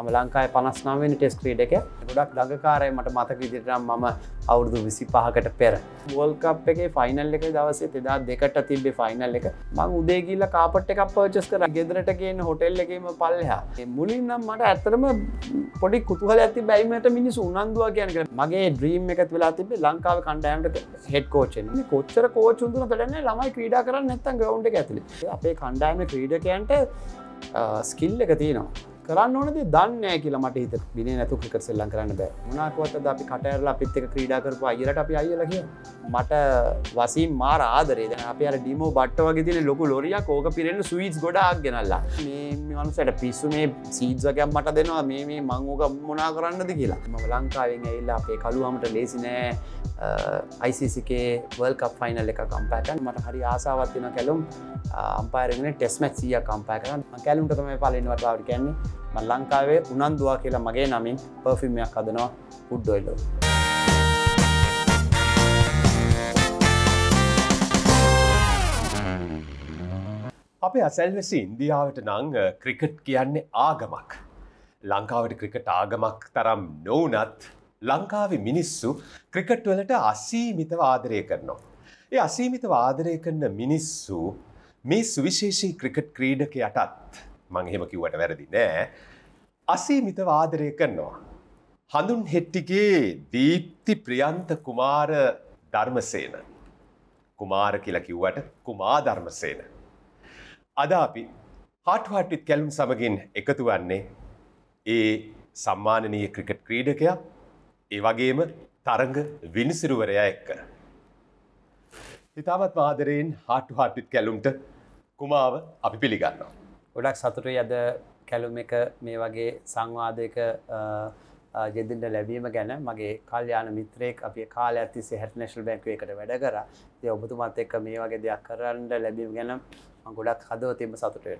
ම ලංකායි පනස්නාවෙන් ටෙස් ක්‍රීඩක ගොඩක් දඟකාරය මට මතක විදිරම් මම අවුරුදු විසි පහකට පෙර. වෝල්කප් එක ෆයිනල් එක දවසේ එදා දෙකට තිබේ ෆයිනල් එක මං උදේගීල්ල කාපට් එකක් පෝචස් කර ගෙදරට කියෙන් හොටෙල් එකම පල්ලහා මුලින්නම් මට ඇත්තරම පොඩි කුතුහල ඇති බැයිමට මිනිස් උනන්දුව කියනක මගේ ද්‍රීම් එකත් වෙලා තිබේ ලංකාව කණ්ඩයන්ට හෙට කෝචෙන් කොච්චර කෝචුන්දුන තරන්න ළමයි ක්‍රීඩා කරන්න නැත්තන් ගවන්් එක ඇතුලි අපේ කණ්ඩායම ක්‍රීඩකයන්ට ස්කිල් එක තියනවා කරන්න ඕනද දන්න කියල මට හිත බින නැතු ක්‍රිකට සෙල්ලන් කරන්න බෑ මනාකොත්ද අපි කටඇරල අපිත් එක ක්‍රීඩා කරපු අයිරට අපි අයලක මට වසී මාර ආදරේද අප අර ඩිමෝ බට්ට වගේ තින ලොකු ලොරිය කෝක පිරෙන සුවිස් ගොඩක් ගෙනල්ලා මේමනුසට පිස්සු මේ සීජ්වකයක් මට දෙනවා මේ මේ මංගෝක මොනා කරන්නද කියලා ම ලංකාවෙන් ඇල්ලා අපේ කළුවමට ලේසි නෑ අයිසිසිකේ වල් කප් ෆයිනල් එක කම්පෑටන් මට හරි ආසාවත්තින කැලුම් අම්පාරෙන ටෙස්මැත් සිය කම්පෑ කරන්න කැලුම්ට තම පලෙන්වටලාවට කැන්නේ ලංකාවේ උනන්දවා කියලා මගේ නමින් පර්ෆිම්මයක් අදනවා උඩ්ඩොයිලෝ. අපේ අසැල්වෙසි ඉන්දියාවට නං ක්‍රිකට් කියන්නේ ආගමක්. ලංකාවට ක්‍රිකට් ආගමක් තරම් නොවනත් ලංකාවේ මිනිස්සු ක්‍රිකට් වලට අසීමිතව ආදරය කරනවා. ඒ අසීමිතව ආදරය කරන මිනිස්සු මේ සුවිශේෂී ක්‍රිකට් ක්‍රීඩක යටත් මං එහෙම කිව්වට වැරදි නෑ අසීමිත වාදරය කරනවා. හඳුන් හෙට්ටිගේ දීප්ති ප්‍රියන්ත කුමාර ධර්මසේන. කුමාර කියලා කිව්වට කුමා ධර්මසේන. අද අපි හට්හට්විත් කැලුම් සමගින් එකතු වන්නේ ඒ සම්මානනීය ක්‍රිකට් ක්‍රීඩකයා ඒ වගේම තරග විනිසිරුවරය එක්ක. ඉතාමත් මාදරයෙන් හාටු හාටිත් කැලුම්ට කුමාව අපි පිළිගන්නවා. ගොඩක් සතුටුයි අද කැලුම් එක මේ වගේ සංවාදයක යෙදෙන්ට ලැබීම ගැන මගේ කල්යාන මිත්‍රයෙක් අපේ කාල ඇතිසේ හැටනශල් බැංකුව එකට වැඩ කර ය ඔබතුමත් එක්ක මේ වගේ දෙයක් කරන්න ලැබීම ගැන ගොඩක් හදවතීම සතුටයෙන.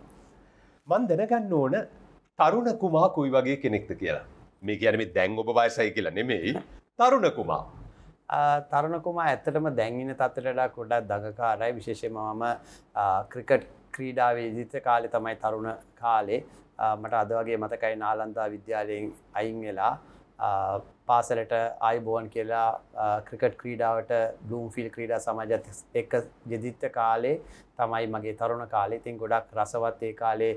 මන් දැනගන්න ඕන තරුණ කුමා කුයි වගේ කෙනෙක්ද කියලා මේ කියනම දැන් ඔබ වයසයි කියලා නෙමෙයි තරුණ කුමා. තරුණ කුමා ඇත්තටම දැන්ගෙන තත්තරඩා කොඩක් දඟකාරයි විශේෂය මම ක්‍රිකට් ක්‍රීඩාවේ ජිත කාලෙ තමයි තරුණ කාලේ මට අද වගේ මතකයි නාලන්දා විද්‍යාලයෙන් අයින් වෙලා පාසලට අයිබෝන් කියලා ක්‍රිකට් ක්‍රීඩාවට බ්ලූම් ෆිල් ක්‍රීඩා සමාජත් එක්ක ජෙදිත්ත කාලේ තමයි මගේ තරුණ කාලේ ඉතින් ගොඩක් රසවත් ඒ කාලේ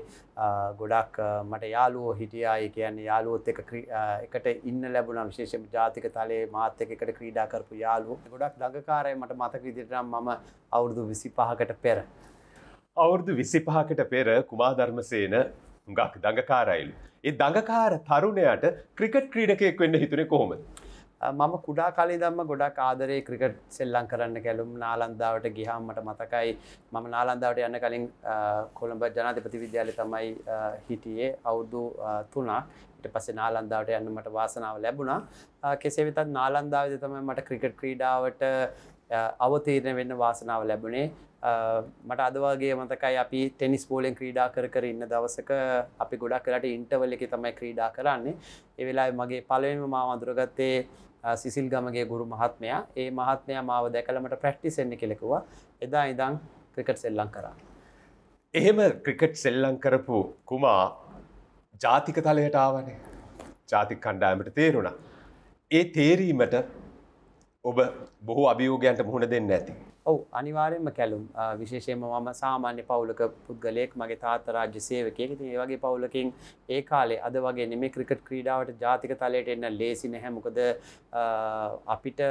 ගොඩක් මට යාළුවෝ හිටියා ඒ කියන්නේ යාළුවොත් එක එකට ඉන්න ලැබුණා විශේෂයෙන් ජාතික තලයේ මාත් එක්ක එකට ක්‍රීඩා කරපු යාළුවෝ ගොඩක් දඟකාරයි මට මතක විදිහට නම් මම අවුරුදු 25කට පෙර අවුරුදු විසිපහකට පෙර කුමා ධර්මසේන ගක් දඟකාරයිලු. ඒ දඟකාර තරුණයට ක්‍රිකට් ක්‍රීඩකයෙක් වෙන්න හිතුනේ කොහොමද. මම කුඩා කාලේ දම්ම ගොඩක් ආදරේ ක්‍රිකට් සෙල්ලං කරන්න කැලුම් නාලන්දාවට ගිහාමට මතකයි මම නාලන්දාවට යන්න කලින් කොළඹ ජනාධිපති විද්‍යාලය තමයි හිටියේ අවුදු තුනා ඊට පස්සේ නාලන්දාවට යන්න මට වාසනාව ලැබුණා කෙසේ වෙතත් නාලන්දාවද තමයි මට ක්‍රිකට් ක්‍රීඩාවට අවතීරණ වෙන්න වාසනාව ලැබුණේ මට අදවාගේ මතකයි අපි ටෙනිස් පෝලෙන් ක්‍රීඩා කර කර ඉන්න දවසක අපි ගොඩක් කරට ඉන්ටවල් එක තමයි ක්‍රීඩා කරන්නේ එවෙලා මගේ පලවෙම මා අඳුරගත්තේ සිසිල් ගමගේ ගුරු මහත්මයා ඒ මහත්මයා මාව දැකලමට ප්‍රක්ටිසෙන්න්න කෙලෙකුවා එදා ඉදං ක්‍රිකට් සෙල්ලං කරා. එහෙම ක්‍රිකට් සෙල්ලං කරපු කුමා ජාතික තලයට ආවනේ ජාතික කණ්ඩායමට තේරුණා. ඒ තේරීමට ඔබ බොහෝ අභියෝගයන්ට මුහුණ දෙන්න ඇති. ඔවු අනිවාරයෙන්ම කැලුම් විශේෂයම මම සාමාන්‍ය පවුලක පුද්ගලයෙක් මගේ තාත්ත රාජ්‍ය සේවකයෙක් ඉතින් ඒ වගේ පවුලකින් ඒ කාලේ අද වගේ නෙමෙයි ක්‍රිකට් ක්‍රීඩාවට ජාතික තලයට එන්න ලේසි නැහැ මොකද අපිට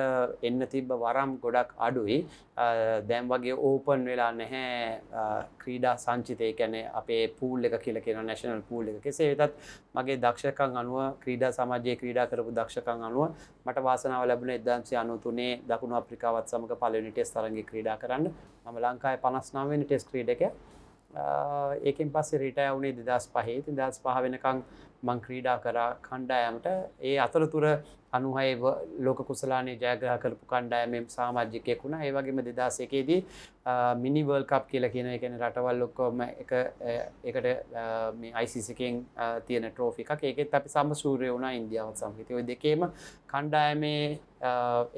එන්න තිබ්බ වරම් ගොඩක් අඩුයි දැන් වගේ ඕපන් වෙලා නැහැ ක්‍රීඩා සංචිතය කියන්නේ අපේ පූල් එක කියලා කියන නැෂනල් පූල් එක කෙසේ වෙතත් මගේ දක්ෂකම් අනුව ක්‍රීඩා සමාජයේ ක්‍රීඩා කරපු දක්ෂකම් අනුව මට වාසනාව ලැබුණේ 1993 දකුණු අප්‍රිකාවත් සමග පළවෙනි ටෙස්ට් තරඟේ වගේ ක්‍රීඩා කරන්න මම ලංකායි පනස්නාවෙන ටෙස් ක්‍රීඩ එක ඒකෙන් පස්සේ රිටය වුණේ දෙදස් පහේ දස් පහ වෙනකං මං ක්‍රීඩා කරා කණ්ඩායමට ඒ අතරතුර අනුහය ලෝක කුසලානේ ජයග්‍රහ කරපු කණ්ඩායම සාමාජ්‍යකයක් වුණා ඒවගේම දෙදාසකේදී මිනිවර්ල් කප් කියලා කියන එකන රටවල් ඔක්කොම එක එකට අයිසිසිකෙන් තියෙන ට්‍රෝෆික් ඒකෙත් අපි සම සූරය වුණා ඉන්දියාවත් සංහිතය ඔය දෙකේම කණ්ඩායමේ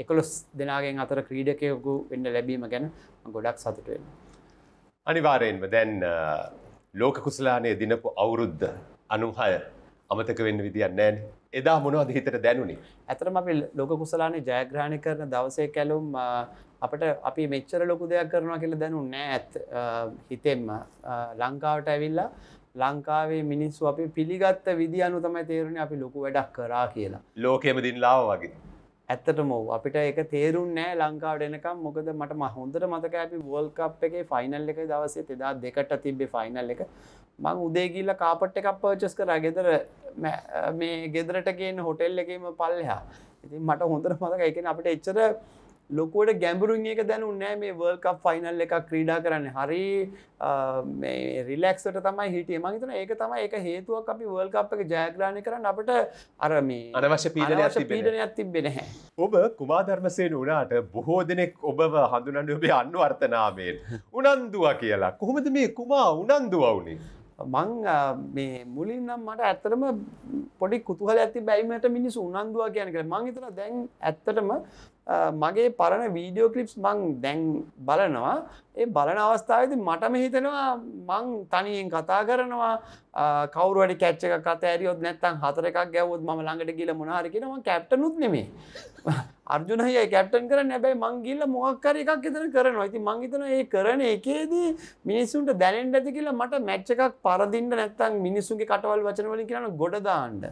එකොළොස් දෙනාගෙන් අතර ක්‍රීඩකයකු වෙන්න ලැබීම ගැන ගොඩක් සතුටුවෙන. අනිවාරයෙන්ම දැන් ලෝක කුසලානය දිනපු අවුරුද්ධ අනුහය අමතක වෙන්න විදිියන් නෑන් එදා මොනවද හිතට දැනුනේ ඇතරම අපි ලොක කුසලානේ ජයග්‍රහණය කරන දවසේ කැලුම් අපට අපි මෙච්චර ලොකු දෙයක් කරනවා කියලා දැනු නෑ ඇත් හිතෙන්ම ලංකාවට ඇවිල්ලා ලංකාවේ මිනිස්සු අපි පිළිගත්ත විදි අනු තමයි තේරුණ අපි ලොකු වැඩක් කරා කියලා ලෝකෙම දින්ලාව වගේ ඇත්තටම අපිට එක තේරුම් නෑ ලංකාවට එනකම් මොකද මට මහොන්දට මතක අපි වෝල් කප් එකේ ෆයිනල් එක දවසේ එදා දෙකට තිබ්බේ ෆයිනල් එක මං උදේගිල්ල කාපට් එකක් පර්චස් කර ගෙදර මේ ගෙදරට ගෙන් හොටෙල් එකම පල්ලහා ඉතින් මට හොඳට මතක එකන අපිට එච්චර ලොකුවට ගැඹුරුන් එක දැනු නෑ මේ වර්ල්ක් ෆයිනල් එක ක්‍රීඩා කරන්න හරි රිලෙක්සට තමයි හිටිය මහිතන ඒක තමයි එක හේතුවක් අපි වර්ල්ක් එක ජයග්‍රාණය කරන්න අපට අරම අරවශ්‍ය පීඩනයක් පීඩනයක් තිබෙන හැ ඔබ කුමාධර්මසයෙන් වනාට බොහෝ දෙනෙක් ඔබව හඳුනන්න ඔබේ අන්නු අර්ථනාවෙන් උනන්දුව කියලා කොහොමද මේ කුමා උනන්දුව වුණේ මං මේ මුලින්නම් මට ඇත්තරම පොඩි කුතුහල ඇති බැයිමට මිනිස් උනන්දවා කියන කර මං තර දැන් ඇත්තටම මගේ පරණ වීඩියෝ කලිප්ස් මං දැන් බලනවා ඒ බලන අවස්ථාවද මටම හිතෙනවා මං තනියෙන් කතා කරනවා කවරුවට කැච්ච එක කත ඇරියොත් නැත්තන් හතර එකක් ගැවොත් ම ළඟට ගිල මොනාරකිෙනම කැප්ටනුත් නෙමේ අර්ජුනය කැප්ටන් කර නැබැයි මංගිල්ල මොක්කර එකක් එතන කරනවා ඇති මංගිතන ඒ කරන එකේදී මිනිස්සුන්ට දැනෙන්ට ඇති කියලා මට මැච්ච එකක් පරදින්න නැත්තන් මිනිසුන්ගේ කටවල් වචනවලින් කියන්න ගොඩදාන්ට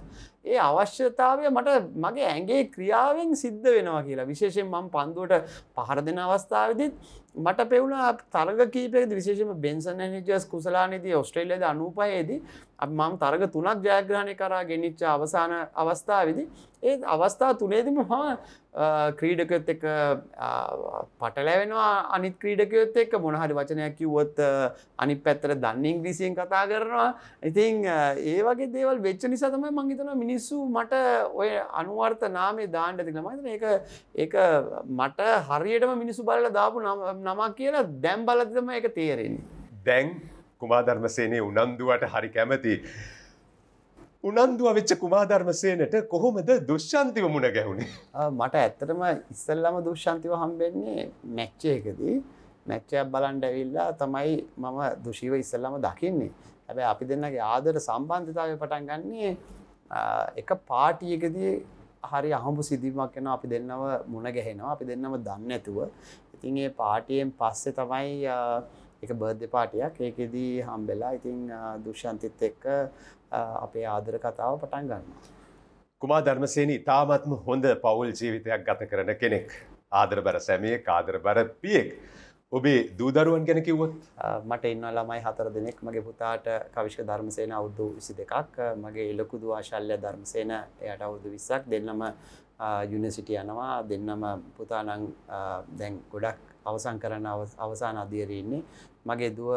ඒ අවශ්‍යතාවය මට මගේ ඇගේ ක්‍රියාවෙන් සිද්ධ වෙනවා කියලා විශේෂෙන් මම පන්දුවට පහර දෙෙන අවස්ථාවදිත් මට පෙවුණා තරග කීපයද විශේෂම බෙන්සන් නිජස් කුසලානදී ඔස්ට්‍රේලියද අනූපයේදී මං තරග තුනක් ජයග්‍රහණය කරා ගෙනනිච්ච අවසාන අවස්ථාවදි ඒ අවස්ථා තුනේදම හා ක්‍රීඩකයොත් එක පටලැවෙනවා අනිත් ක්‍රීඩකයොත් එක්ක මොනහරි වචනයක් කිව්වොත් අනි පැත්තර දන්න ඉංග්‍රීසියෙන් කතා කරනවා ඉතින් ඒ වගේ දේවල් වෙච්ච නිසා තමයි මංගිතන මිනිස්සු මට ඔය අනුවර්ත නාමේ දාණ්ඩ තින මත ඒ ඒ මට හරියටම මිනිසු බල දාපු නම් නමක් කියලා දැම් බලතම එක තේරෙන්නේ. දැන් කුමාධර්මසේනය උනන්දුවට හරි කැමති. උනන්දුව වෙච්ච කුමාධර්මසේනට කොහොමද දුෂ්ෂන්තිව මුණ ගැහුණේ මට ඇත්තටම ඉස්සල්ලම දුෂ්ෂන්තිව හම්බෙන්නේ මැච්චයකදී මැච්චයක් බලන්ඩ ඇවිල්ලා තමයි මම දුෂීව ඉස්සල්ලම දකින්නේ හැබැ අපි දෙන්නගේ ආදර සම්බන්ධතාව පටන් ගන්නේ එක පාටියකදී හරි අහඹු සිදුවීමක් වෙනවා අපි දෙන්නව මුණ ගැහෙනවා අපි දෙන්නම දන්නේ නැතුව. ඉතින් ඒ පාටියෙන් පස්සේ තමයි ඒක බර්ත්ඩේ පාටියක්. ඒකෙදී හම්බෙලා ඉතින් දුෂ්යන්තිත් එක්ක අපේ ආදර කතාව පටන් ගන්නවා. කුමා ධර්මසේනී තාමත්ම හොඳ පවුල් ජීවිතයක් ගත කරන කෙනෙක්. ආදර බර සැමියෙක් ආදර බර පියෙක්. ඔබේ දූදරුවන් ගැන කිව්වොත් මට ඉන්න ළමයි හතර දෙනෙක් මගේ පුතාට කවිශ්ක ධර්මසේන අවුදු විසි දෙකක් මගේ එලොකු දවාශල්්‍ය ධර්මසේන එයට අවුදු විස්සක් දෙන්නම යුනිසිට යනවා දෙන්නම පුතානං දැන් ගොඩක් අවසන් කරන අවසාන අධියරන්නේ මගේ දුව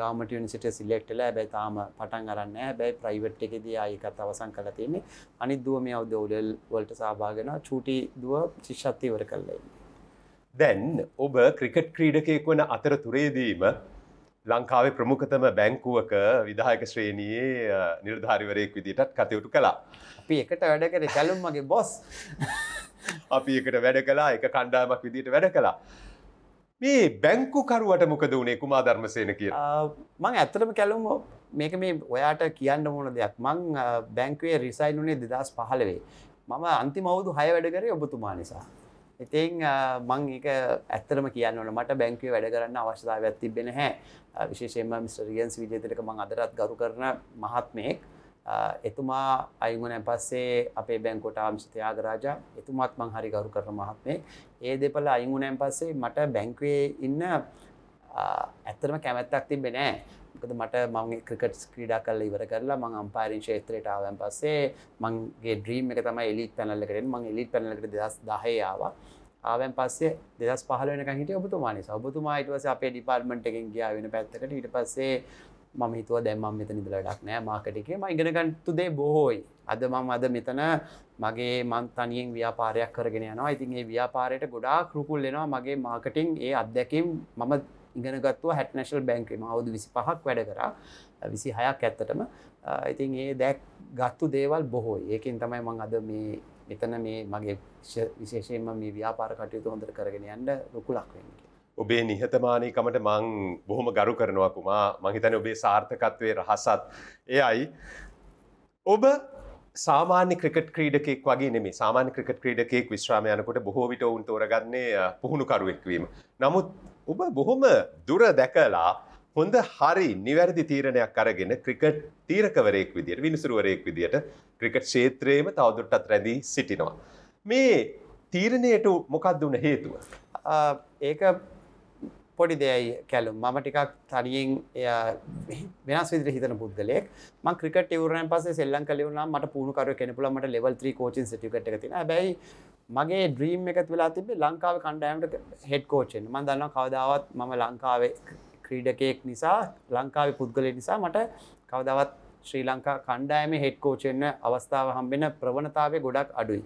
ගාමට යුනිසිට සිල්ලෙක්ටල බැ තාම පටන් අරන්න බැයි ප්‍රයිවට් එකෙද අයකත් අවසන් කල තියන්නේ අනිත් දුව මේ අවදවුලල් වලට සභාගෙන චූටි දුව ශිෂ්ෂත්තිවර කල්ලන්නේ දැන් ඔබ ක්‍රිකට් ක්‍රීඩකයෙක් වන අතර තුරේදීම ලංකාවේ ප්‍රමුඛතම බැංකුවක විදායක ශ්‍රේණයේ නිර්ධාරිවරයෙක් විදිටත් කතයුතු කලා. අපි එකට වැඩ කර කැලුම් මගේ බොස් අපි එකට වැඩ කලා එක කණ්ඩාමක් විදිට වැඩ කලා. මේ බැංකුකරුවට මොකද වනේ කුමා ධර්මසයන කිය මං ඇත්තටම කැලුම් මේක මේ ඔයාට කියන්න මොන දෙයක් මං බැංකවේ රිසයින් වනේ දෙදස් පහලවේ මම අන්තිමවුදු හය වැඩ කරේ ඔබතුමා නිසා ඉතින් මං ඒක ඇත්තරම කියන්නන මට බැංකේ වැඩ කරන්න අවශ්‍යතාවයක් තිබෙන හැ විශේෂයෙන්ම මිස්ටරියන්ස් විජේතරක මං අදරත් ගරු කරන මහත්මයෙක් එතුමා අයගුණ පස්සේ අපේ බැංකොට ආමිෂතයාගරාජ එතුමත් මං හරි ගරු කරන මහත්මේ ඒ දෙපල අයිගුණයන් පස්සේ මට බැංකවේ ඉන්න ඇත්තරම කැමැත්තක් තිබෙනෑ කද මට මගේ ක්‍රිකට්ස් ක්‍රීඩා කල්ල ඉවර කරලා මං අම්පාරිං ශේත්‍රයට ආවන් පස්සේ මංගේ ද්‍රීම් එක තම එලිත් පැනල්ලකරෙන් මං එලිත් පැනලකට දෙදස් දහයාව ආවන් පස්සේ දෙදස් පහලනක හිට ඔබතුමානි සබතුමා යිටවස අපේ ඩිපර්මට එකෙන් ගියා වෙන පැත්තකට ඊට පස්සේ මම හිතුව දැම්ම මෙතනි දලටක් නෑ මාකටිකේ ම ඉගෙනගන්තුදේ බොහෝයි අද මම අද මෙතන මගේ මන් තනියෙන් ව්‍යාපාරයක් කරගෙන යනවා ඉතින්ගේ ව්‍යාපාරයට ගොඩා කරුකුල් එෙනවා මගේ මාකටිං ඒ අත්දැකම් මම ඉගෙනගත්ව හැට නැශල් බැංකම අවුදු විසි පහක් වැඩ කරා විසි හයක් ඇත්තටම ඉතින් ඒ දැක් ගත්තු දේවල් බොහෝ ඒකින් තමයි මං අද මේ මෙතන මේ මගේ විශේෂයෙන්ම මේ ව්‍යාපාර කටයුතු හොඳර කරගෙන යන්න ලොකුලක් වෙන්න ඔබේ නිහතමානීකමට මං බොහොම ගරු කරනවා කුමා මහිතන ඔබේ සාර්ථකත්වය රහසත් එයයි ඔබ සාමාන්‍ය ක්‍රිකට් ක්‍රීඩකෙක් වගේ නෙමේ සාමාන්‍ය ක්‍රිකට් ක්‍රීඩකෙක් විශ්‍රාමයනකොට බොහෝ විට ඔවුන් තෝරගන්නේ පුහුණු කරුවෙක්වීම. නමුත් ඔබ බොහොම දුර දැකලා හොඳ හරි නිවැරදි තීරණයක් අරගෙන ක්‍රිකට් තීරකවරයෙක් විදියට විනිසුරුවරයෙක් විදියට ක්‍රිකට් ක්ෂේත්‍රයේම තවදුරටත් රැඳී සිටිනවා. මේ තීරණයට මොකක්ද වුණ හේතුව? ඒක පොඩි දෙයයි කැලුම් මම ටිකක් තනියෙන් වෙනස් විදිහට හිතන පුද්ගලයෙක් මම ක්‍රිකට් ඉවරනන් පස්සේ ශ්‍රී ලංකාවේ වුණා මට පුහුණුකරුවෙක් කෙනෙකුලා මට ලෙවල් 3 කෝචින් සර්ටිෆිකේට් එක තියෙනවා හැබැයි මගේ ද්‍රීම් එකත් වෙලා තිබේ ලංකාව කණ්ඩෑමට හෙඩ් කෝච්චෙන් මන් දන්නවා කවදාවත් මම ලංකාවේ ක්‍රීඩකයෙක් නිසා ලංකාව පුද්ගලය නිසා මට කවදවත් ශ්‍රී ලංකා කණ්ඩායම හෙඩ් කෝචෙන්න අවස්ථාව හම්බෙන ප්‍රවණතාවය ගොඩක් අඩුයි.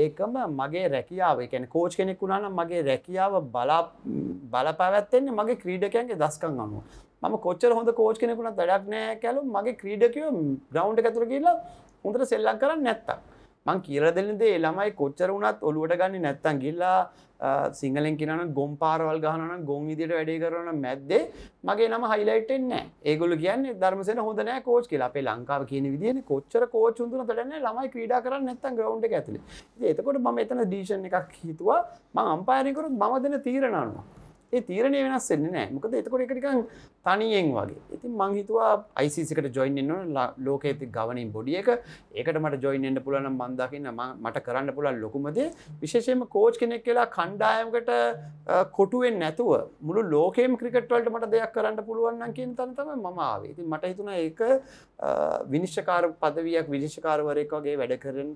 ඒකම මගේ රැකියාව එකැන කෝච් කෙනෙක් වුණනම් මගේ රැකියාව බලපැවැත්තෙන්නේ මගේ ක්‍රීඩකයන්ගේ දස්කන් අනුව මම කොච්චර හොඳ කෝච් කෙනෙකුුණ දඩක් නෑ කැලු මගේ ක්‍රීඩකයෝ ග්‍රවන්් එකතුර කියලා හොඳට සෙල්ලක් කරන්න නැත්තක්. මං කියල දෙන්නදේ ළමයි කොච්චර වුණත් ඔලුවට ගන්න නැත්තන් ගිල්ලා සිංහලෙන් කියෙනන ගොම් පාරවල් ගහනන ගොම් ඉදිට වැඩේ කරන මැද්දේ මගේ නම හයිලයිටෙන්න ඒගොල කියන්න ධර්මසන හොදන කෝච් කියලා අපේ ලංකාව කියන විදින කොච්චර කෝච්චුන්තුන තරන්න ළමයි ක්‍රඩා කරන්න නැත්තන් ග්‍රවන්් ඇතුල එතකොට ම එතන දීශණ එකක් හිතුවා ම අම්පායනකරුත් මදන තීරණනවා ඒ තීරණය වෙනස් වෙන්නේ නෑ මොකද එතකොට එක නිකන් තනියෙන් වගේ. ඉතින් මං හිතුවා ICC එකට join වෙන්න ඕන ලෝකයේ තියෙන governing body එක. ඒකට මට join වෙන්න පුළුවන් නම් මං දකින්න මට කරන්න පුළුවන් ලොකුම දේ විශේෂයෙන්ම coach කෙනෙක් කියලා කණ්ඩායමකට කොටු වෙන්නේ නැතුව මුළු ලෝකෙම ක්‍රිකට් වලට මට දෙයක් කරන්න පුළුවන් නම් කියන තැන තමයි මම ආවේ. ඉතින් මට හිතුණා ඒක විනිශ්චකාර පදවියක් විනිශ්චකාරවරයෙක් වගේ වැඩ කරන්න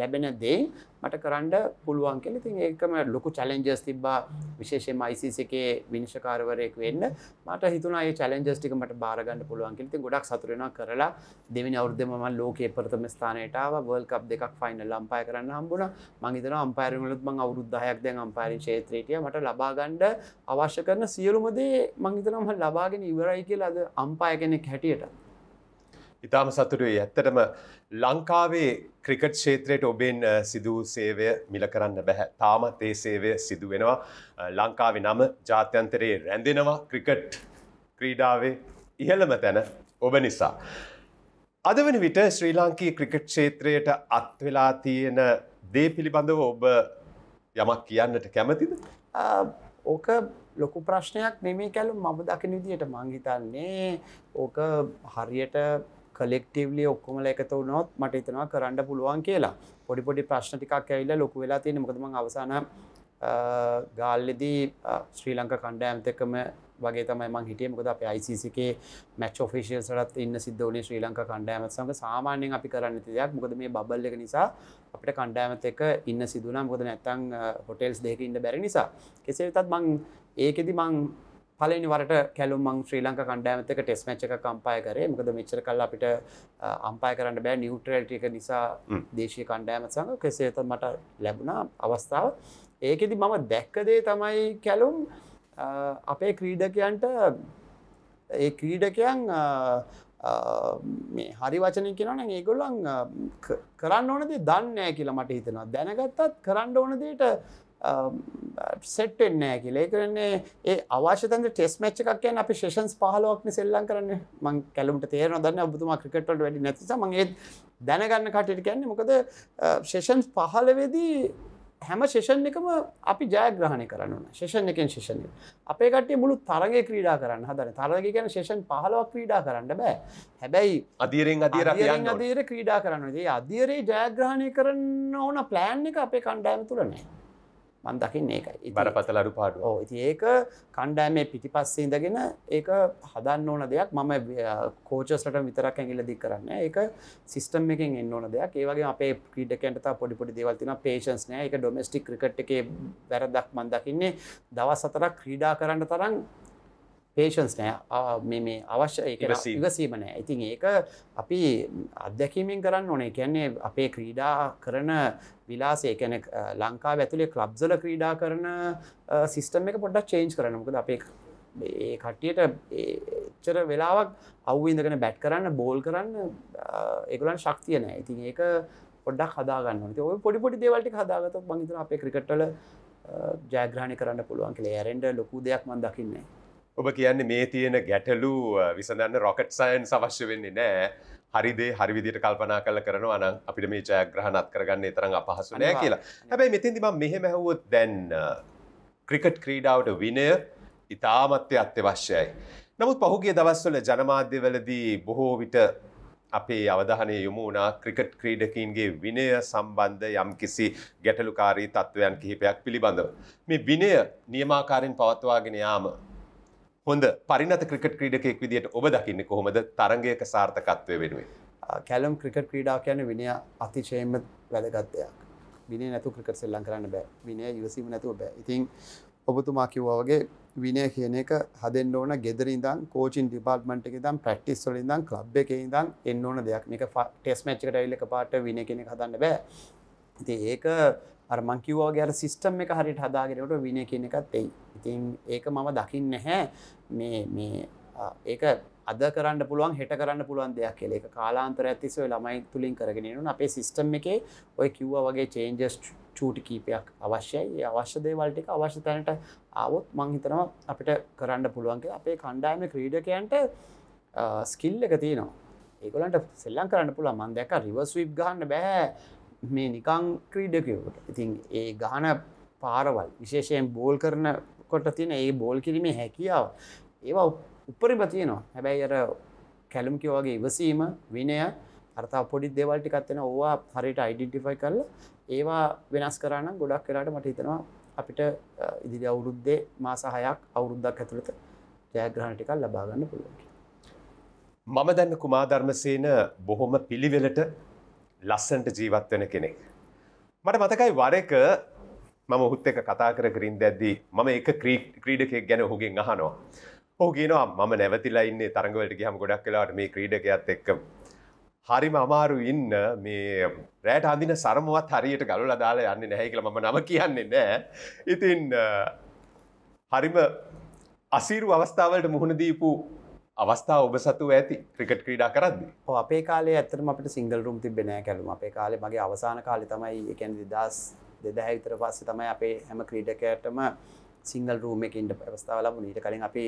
ලැබෙන දේ මට කරන්න පුළුවන් කෙල ඉතින් ඒකම ලොකු චලෙන්ජස් තිබ්බා විශේෂෙන් අයිසිස එකේ විනිශකාරවරයෙක් වෙන්න මට හිතුනා ඒ චලෙන්ජස් ටික මට බාරගන්න පුළුවන් කෙල ඉතින් ගොඩක් සතුටුනා කරලා දෙවෙනි අවුරුද්දේම මම ලෝකයේ ප්‍රථම ස්ථානයට ආවා වර්ල්ඩ් කප් දෙකක් ෆයිනල් අම්පයර් කරන්න හම්බුණා මම හිතනවා අම්පයරින් වලත් මම අවුරුදු 10ක් දැන් අම්පයරින් ක්ෂේත්‍රයේ හිටියා මට ලබා ගන්න අවශ්‍ය කරන සියලුම දේ මම හිතනවා මම ලබාගෙන ඉවරයි කියලා අද අම්පයර් කෙනෙක් හැටියට ඉතාම සතුටුවේ ඇත්තටම ලංකාවේ ක්‍රිකට් ෂේත්‍රයට ඔබෙන් සිදූ සේවය මිල කරන්න බැහැ තාමත් ඒ සේවය සිදුවෙනවා ලංකාවේ නම ජාත්‍යන්තරයේ රැඳෙනවා ක්‍රිකට් ක්‍රීඩාවේ ඉහළම තැන ඔබ නිසා. අද වන විට ශ්‍රී ලාංකී ක්‍රිකට් ෂේත්‍රයට අත්වෙලා තියෙන දේ පිළිබඳව ඔබ යමක් කියන්නට කැමතිද? ඕක ලොකු ප්‍රශ්නයක් නෙමේ කැලු මම දකින විදියට මංහිතන්නේ ඕක හරියට කලෙක්ටවලි ඔක්කොමල එකතු වනොත් මට හිතනවා කරන්න පුළුවන් කියලා පොඩිපොඩි ප්‍රශ්න ටිකක් ඇවිල්ල ලොකු වෙලා තියෙන මොකදම අවසාන ගාල්ලෙදී ශ්‍රී ලංක කණ්ඩෑම්තකම වගේ තමයි මං හිටිය මොකද අප යිසිසිකේ මැච් ෆිසිල් සරත් ඉන්න සිද්ධෝනේ ශ්‍රී ලංක කණ්ඩෑමත් සඟ සාමාන්‍යයෙන් අපි කරන්න තියක් මොකද මේ බල්ල එක නිසා අපිට කණ්ඩෑමත එක ඉන්න සිදුනම් මොකද නැත්තං හොටෙල්ස් දෙක ඉන්න බැරි නිසා කෙසේ වෙතත් මං ඒකෙදි මං පලනි වට කැලුම්මං ශ්‍රී ලංක කණ්ඩෑමතක ටෙස් මච්චක කම්පාය කරේ මකද මෙචර කල් අපිට අම්පාය කරන්න බෑ නිියුට්‍රල්ටික නිසා දේශය කණ්ඩෑම සඟ කෙසේත මට ලැබුණා අවස්ථාව ඒකෙදි මම දැක්කදේ තමයි කැලුම් අපේ ක්‍රීඩකයන්ට ඒ ක්‍රීඩකයන් මේ හරි වචනය කියනන ඒගොල්ලන් කරන්න ඕනදේ දන්නෑ කියලා මට හිතෙනවා දැනගත්තත් කරන්න ඕනදට සෙට්ටෙන්නෑ කියලා ඒකරන්නේ ඒ අවශ්‍යතන් ටෙස් මච්ච එකක් කියන අපි ශේෂන්ස් පහලුවක්න සෙල්ලන් කරන්න මං කැලුට තේර දන්න ඔබතුම ක්‍රිකට්ට වැඩි නැති මගේ දැනගන්න කටට කියන්නේ මොකද ශේෂන්ස් පහලවෙදී හැම ශේෂන් එකම අපි ජයග්‍රහණය කරන්න ශේෂන් එකෙන් ශේෂණ අපේ කටේ මුළු තරගේ ක්‍රීඩා කරන්න හදන තරග කියන ශේෂන් පහලවක් ක්‍රීඩා කරන්න බෑ හැබැයි අධීරෙන් අධීර අධීර ක්‍රීඩා කරන්න දේ අධීරේ ජයග්‍රහණය කරන්න ඕන ප්ලෑන් එක අපේ කණ්ඩායම තුරනෑ මන් දකින්න ඒකයි බරපතල අඩු පාඩු ඉති ඒක කණ්ඩෑමේ පිටිපස්සේ ඉඳගෙන ඒක හදන්න ඕන දෙයක් මම කෝචස්ලට විතරක් ඇගිල දි කරන්න ඒක සිිස්ටම් එකින් එන්න ඕන දෙයක් ඒවගේ අපේ ක්‍රීඩකන්ට පොඩිපොඩි දෙවල්තින පේෂන්ස් නෑ එක ඩොමස්ටික් ක්‍රිකට් එක වැරදක් මන් දකින්නේ දවස් සතරක් ක්‍රීඩා කරන්න තරම් පේෂන්ස් නෑ මේ අවශ්‍ය ඉවසීම නෑ ඉතින් ඒක අපි අත්දැකීමෙන් කරන්න ඕනේ කියන්නේ අපේ ක්‍රීඩා කරන විලාසේ කැන ලංකා ඇතුලේ කලබ්සල ක්‍රීඩා කරන සිිස්ටම් එක පොඩ්ඩක් චේන්ජ් කරනමුකද අපේ ඒ කට්ටියට චර වෙලාවක් අව්විඳගෙන බැට් කරන්න බෝල් කරන්න ඒගලන් ශක්තිය නෑ ඉතින් ඒක පොඩ්ඩක් හදාගන්න ඔය පොඩි පොඩි දේවල්ටි හදාගත බංහිතර අපේ ක්‍රිකට්ටල ජයග්‍රහණය කරන්න පුළුවන් කළේ ඇරෙන්ඩ ලොකු දෙයක් මන් දකින්නේ ඔබ කියන්නේ මේ තියෙන ගැටලු විසඳන්න රොකට් සයන් අවශ්‍ය වෙන්නේ නෑ හරිදේ හරිවිදිට කල්පනා කල කරනවා අනම් අපිට මේ ජයග්‍රහණත් කරගන්න තරම් අපහසු නෑ කියලා හැබැයි මෙතින්දිම මෙහෙ මැහවොත් දැන් ක්‍රිකට් ක්‍රීඩාවට විනය ඉතාමත්්‍ය අත්‍යවශ්‍යයි. නමුත් පහුගේ දවස්වල ජනමාධ්‍යවලදී බොහෝ විට අපේ අවධානය යොමු වනා ක්‍රිකට් ක්‍රීඩකින්ගේ විනය සම්බන්ධ යම්කිසි ගැටලුකාරී තත්ත්වයන් කිහිපයක් පිළිබඳව. මේ විනය නියමාකාරෙන් පවත්වාගෙන යාම හොඳ පරිනත ක්‍රිකට් ක්‍රීඩකෙක් විදිට ඔබ දකින්න කොහොමද තරගයක සාර්ථකත්වය වෙනුවේ. කැලම් ක්‍රිකට් ක්‍රීඩා කියන විනය අතිශයම වැදගත්වයක්. විනේ නැතු ක්‍රිකට සෙල්ලං කරන්න බෑ විනය යුසීම නැතුව බෑ ඉතින් ඔබතුමා කිව්වාගේ විනය කියන එක හදෙන් ඕන ගෙදර ඉදම් කෝචින් ඩිපාර්ට්මන්ට් එක ඉදම් ප්‍රැක්ටිස් වල ඉදම් ක්ලබ් එකේ ඉදම් එන්න ඕන දෙයක් මේක ටෙස්ට් මැච් එකට ඇවිල්ලා එකපාරට විනය කෙනෙක් හදන්න බෑ ඉතින් ඒක අර මංකිවවාගේ අර සිිස්ටම් එක හරිට හදාගෙනට විනය කියන එකත් එයි ඉතින් ඒක මම දකින්න නැහැ මේ මේ ඒක අද කරන්න පුළුවන් හෙට කරන්න පුළුවන් දෙයක් කෙ එක කාලාන්තර ඇතිසය ළමයි තුළින් කරගෙනනු අපේ සිිස්ටම් එකේ ඔය කිව්ව වගේ චේන්ජස් චූටි කීපයක් අවශ්‍යයි අවශ්‍ය දේවල්ටික අවශ්‍ය තැනට ආවොත් මංහිතනම අපිට කරන්න පුළුවන්ගේ අපේ කණ්ඩායම ක්‍රීඩකයන්ට ස්කිල් එක තියනවා ඒගොලන්ට සෙල්ලන් කරන්න පුළුව මන්දක රිවස්විප් ගන්න බෑ මේ නිකං ක්‍රීඩකයකට ඉතින් ඒ ගාන පාරවල් විශේෂයෙන් බෝල් කරන කොට තියෙන ඒ බෝල් කිරීමේ හැකියාව ඒවා උපරිම තියෙනවා හැබැයි අර කැලුම් කිවගේ ඉවසීම විනය අර්තා පොඩි දෙවල්ටිකත්වෙන ඕවා හරිට අයිඩෙන්ටිෆයි කල්ල ඒවා වෙනස් කරන්න ගොඩක් කරලාට මට හිතනවා අපිට ඉදිරි අවුරුද්දේ මාසාහයක් අවුරුද්දක් ඇතුළත ජයග්‍රහණටිකල් ලබාගන්න පුළුවන්. මම දැන්න කුමාධර්මසේන බොහොම පිළිවෙලට ලස්සන්ට ජීවත් වෙන කෙනෙක්. මට මතකයි වර එක මම ඔහුත් එක කතා කර කරින් දැද්දී මම එක ක්‍රීඩකෙක් ගැන හුගෙන් අහනවා. ඔහු කියනවා මම නැවතිලා ඉන්නේ තරඟවලට ගියහම ගොඩක් වෙලාවට මේ ක්‍රීඩකයත් එක්ක හරිම අමාරු ඉන්න මේ රෑට අඳින සරමුවත් හරියට ගලුල දාලා යන්න නැහැ කියලා මම නම කියන්නේ නෑ. ඉතින් හරිම අසීරු අවස්ථාවලට මුහුණ දීපු අවස්ථා ඔබ සතුව ඇති ක්‍රිකට් ක්‍රීඩා කරද්දි අපේ කාලේ ඇතරම අපට සිංගල් රුම් තිබෙනෑ කැලුම අපේ කාලේ මගේ අවසාන කාලි තමයි එකැන දෙදස් දෙදැහැවිතර පස්ස තමයි අපේ හැම ක්‍රීඩකයටම සිංගල් රූම එකට පැවස්ථාව ලබ ඊට කලින් අපි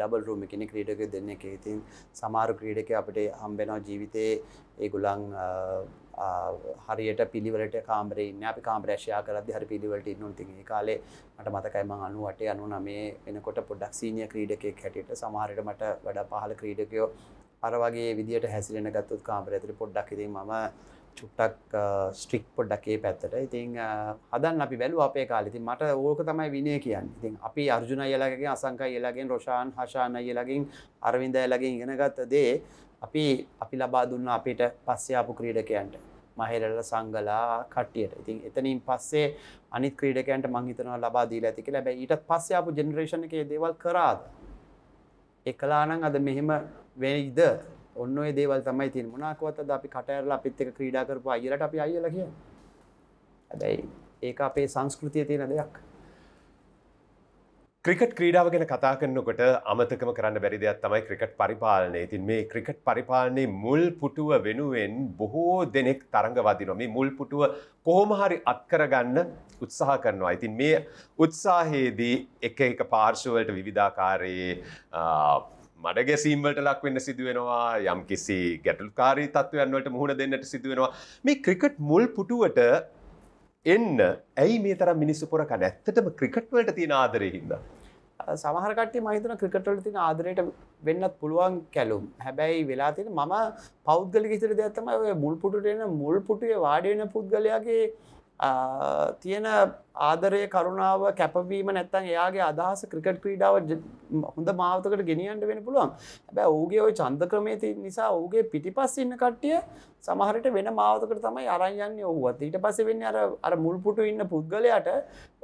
ඩබල් රූම එකන ක්‍රීඩක දෙන්න එක ඉතින් සමාරු ක්‍රීඩක අපට හම්බෙනෝ ජීවිතයේ ඒගුලන් හරියට පිළිවලට කාමරේ ඉන්න අපි කාමරේශයා කරද්දි හරි පිළිවෙලට ඉන්නුන ඉතින් ඒ කාලේ මට මතකයි මම 98 99 වෙනකොට පොඩ්ඩක් සීනියර් ක්‍රීඩකයෙක් හැටියට සමහර විට මට වඩා පහළ ක්‍රීඩකයෝ අර වගේ විදියට හැසිරෙන ගත්තොත් කාමරේ ඇතුලේ පොඩ්ඩක් ඉතින් මම චුට්ටක් ස්ට්‍රික් පොඩ්ඩක් ඒ පැත්තට ඉතින් හදන්න අපි බැලුව අපේ කාලේ ඉතින් මට ඕක තමයි විනය කියන්නේ. ඉතින් අපි අර්ජුන අයියලාගෙන් අසංක අයියලාගෙන් රොෂාන් හෂාන් අයියලාගෙන් අරවින්ද අයියලාගෙන් ඉගෙන ගත්ත දේ අපි අපි ලබා දුන්න අපිට පස්සේ ආපු ක්‍රීඩකයන්ට මහෙරල සංගලා කට්ටියට. ඉතින් එතනින් පස්සේ අනිත් ක්‍රීඩකයන්ට මං හිතනවා ලබා දීලා ඇති කියලා. හැබැයි ඊටත් පස්සේ ආපු ජෙනරේෂන් එකේ දේවල් කරාද? ඒ කළා නම් අද මෙහෙම වෙයිද? ඔන්න ඔය දේවල් තමයි තියෙන්නේ. මොනවාකවත් අද අපි කට ඇරලා අපිත් එක්ක ක්‍රීඩා කරපු අයියලට අපි අයියලා කියන්නේ. හැබැයි ඒක අපේ සංස්කෘතියේ තියෙන දෙයක්. ක්‍රිකට් ක්‍රීඩාව ගැන කතා කරනකොට අමතකම කරන්න බැරි දෙයක් තමයි ක්‍රිකට් පරිපාලනය ඉතින් මේ ක්‍රිකට් පරිපාලනයේ මුල් පුටුව වෙනුවෙන් බොහෝ දෙනෙක් තරඟවදිනවා මේ මුල් පුටුව කොහොම හරි අත්කරගන්න උත්සාහ කරනවා ඉතින් මේ උත්සාහයේදී එක එක පාර්ශවලට විවිධාකාරයේ මඩගැසීම්වලට ලක්වෙන්න සිදුවෙනවා යම් කිසි ගැටල්කාරී තත්ත්වයන් වලට මුහුණ දෙන්නට සිදුවෙනවා මේ ක්‍රිකට් මුල් පුටුවට එන්න ඇයි මේ තරම් මිනිස්සු පොරක නැත්තටම ක්‍රිකට් වලට තියෙන ආදරේ හින්දා සමහරකට මහිතන ක්‍රිකටවල තින ආදරයට වෙන්නත් පුළුවන් කැලුම් හැබැයි වෙලා තින මම පෞද්ගලි හිතර දෙයක්ත්තම ඔය මුල්පුටට එන මුල්පුටිය වාඩයන පුද්ගලයාගේ තියෙන ආදරය කරුණාව කැපවීම නැත්තන් එයාගේ අදහස ක්‍රිකට් ක්‍රීඩාව හොඳ මාවතකට ගෙනියන්ට වෙන පුළුවන් ඇබැ ඌගේ ඔය චන්ද ක්‍රමේති නිසා ඌගේ පිටි පස් ඉන්න කට්ටිය සමහරට වෙන මාවතකට තමයි අරයන්න ඔහුවත් ඊට පස වෙන්න අර අර මුල්පුටු ඉන්න පුද්ගලයට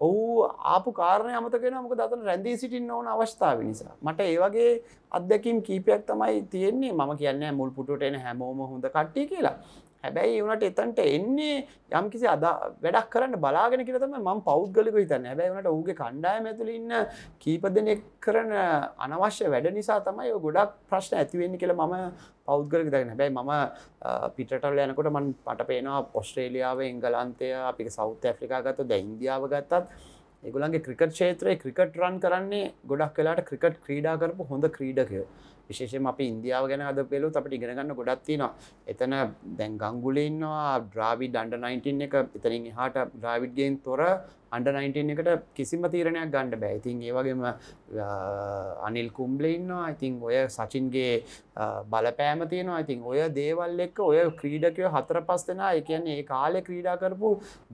ඔහු ආපු කාරණය අමතකෙන මක දතන රැඳී සිටින්න ඕන අවස්ථාව නිසා මට ඒවගේ අත්දැකම් කීපයක් තමයි තියෙන්නේ මම කියන්නේ මුල්පුටට එන හැමෝම හොඳ කට්ටි කියලා හැබැයි වනට එතන්ට එන්නේ යම් කිසි අද වැඩක් කරන්න බලාගෙන කියරතම ම පෞද්ගලික හිතන්න හැබැයිනට ඌගේ කණ්ඩායම ඇතුළ ඉන්න කීප දෙනෙක් කරන අනවශ්‍ය වැඩ නිසා තමයි ගොඩක් ප්‍රශ්න ඇතිවෙන්න කියල මම පෞද්ගලක දගෙන හැබැයි මම පිටල් යනකොට මන් පට පේනවා පොස්ට්‍රේලියාව එංගලන්තය අපි සෞත ඇෆ්‍රිකා ගත ද ඉන්දියාව ගත්තත් ඒගුලන්ගේ ක්‍රිකට් ෂේත්‍රයේ ක්‍රිකට් රන් කරන්නේ ගොඩක් කලාට ක්‍රිකට් ක්‍රීඩා කරපු හොඳ ක්‍රීඩකයෝ විශේෂම අප ඉන්දියාව ගැන අද පෙලුත් අපට ඉගෙනගන්න ගොඩත්තිනවා එතන දැන් ගංගුලඉන්නවා ද්‍රාවි ඩන්ඩ19 එක එතරින් හාට ද්‍රාවිඩ්ගෙන් තොර අන්ඩ19 එකට කිසිම තීරණයක් ගණ්ඩ බෑ ඉතින් ඒවගේම අනිල් කුම්බලඉන්නවා ඉතිං ඔය සචින්ගේ බලපෑම තියෙනවා ඉතින් ඔය දේවල් එක්ක ඔය ක්‍රීඩකය හතර පස් දෙෙන එකන්නේ ඒ කාලෙ ක්‍රීඩා කරපු